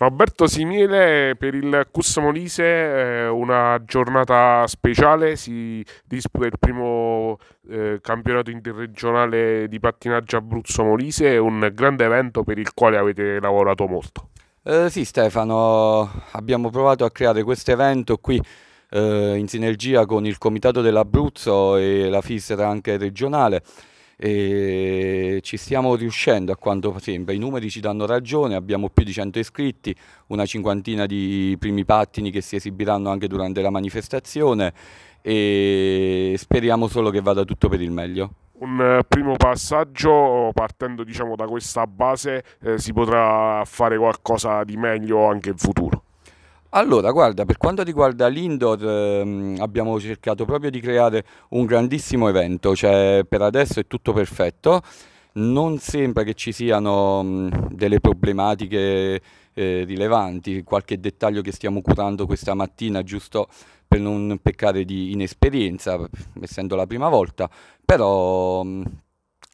Roberto Simile per il Cus Molise, eh, una giornata speciale, si disputa il primo eh, campionato interregionale di pattinaggio Abruzzo Molise, un grande evento per il quale avete lavorato molto. Eh, sì Stefano, abbiamo provato a creare questo evento qui eh, in sinergia con il Comitato dell'Abruzzo e la FISRA anche regionale. E ci stiamo riuscendo a quanto sembra, i numeri ci danno ragione, abbiamo più di 100 iscritti, una cinquantina di primi pattini che si esibiranno anche durante la manifestazione e speriamo solo che vada tutto per il meglio un eh, primo passaggio partendo diciamo, da questa base eh, si potrà fare qualcosa di meglio anche in futuro allora, guarda, per quanto riguarda l'indoor ehm, abbiamo cercato proprio di creare un grandissimo evento, cioè per adesso è tutto perfetto, non sembra che ci siano delle problematiche eh, rilevanti, qualche dettaglio che stiamo curando questa mattina giusto per non peccare di inesperienza, essendo la prima volta, però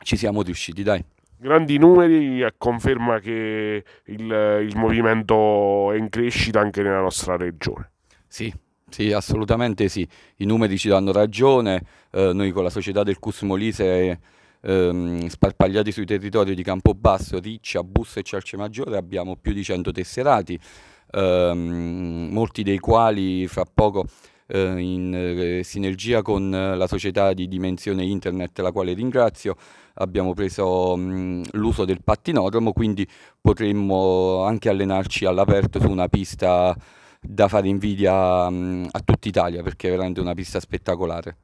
ci siamo riusciti, dai. Grandi numeri a conferma che il, il movimento è in crescita anche nella nostra regione. Sì, sì, assolutamente sì, i numeri ci danno ragione, eh, noi con la società del Cus Molise ehm, sparpagliati sui territori di Campobasso, Riccia, Busso e Cialcemaggiore abbiamo più di 100 tesserati, ehm, molti dei quali fra poco eh, in eh, sinergia con la società di dimensione internet, la quale ringrazio, abbiamo preso mm, l'uso del pattinodromo, quindi potremmo anche allenarci all'aperto su una pista da fare invidia mh, mm, a tutta Italia perché è veramente una pista spettacolare.